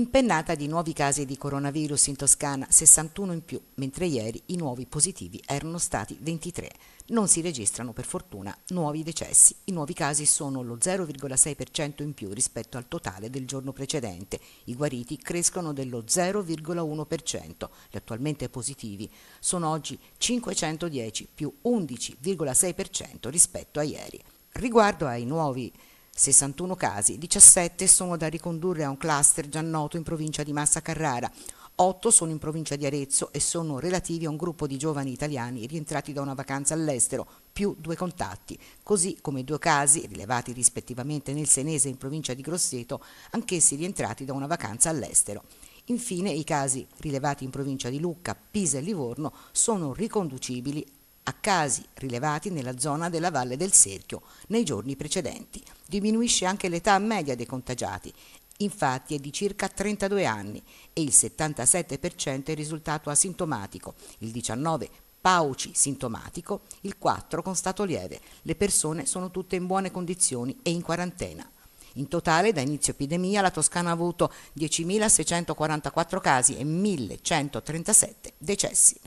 impennata di nuovi casi di coronavirus in Toscana, 61 in più, mentre ieri i nuovi positivi erano stati 23. Non si registrano per fortuna nuovi decessi. I nuovi casi sono lo 0,6% in più rispetto al totale del giorno precedente. I guariti crescono dello 0,1%. Gli attualmente positivi sono oggi 510 più 11,6% rispetto a ieri. Riguardo ai nuovi 61 casi, 17 sono da ricondurre a un cluster già noto in provincia di Massa Carrara, 8 sono in provincia di Arezzo e sono relativi a un gruppo di giovani italiani rientrati da una vacanza all'estero, più due contatti, così come due casi rilevati rispettivamente nel Senese in provincia di Grosseto, anch'essi rientrati da una vacanza all'estero. Infine i casi rilevati in provincia di Lucca, Pisa e Livorno sono riconducibili a casi rilevati nella zona della Valle del Serchio nei giorni precedenti diminuisce anche l'età media dei contagiati, infatti è di circa 32 anni e il 77% è risultato asintomatico, il 19% pauci sintomatico, il 4% con stato lieve. Le persone sono tutte in buone condizioni e in quarantena. In totale, da inizio epidemia, la Toscana ha avuto 10.644 casi e 1.137 decessi.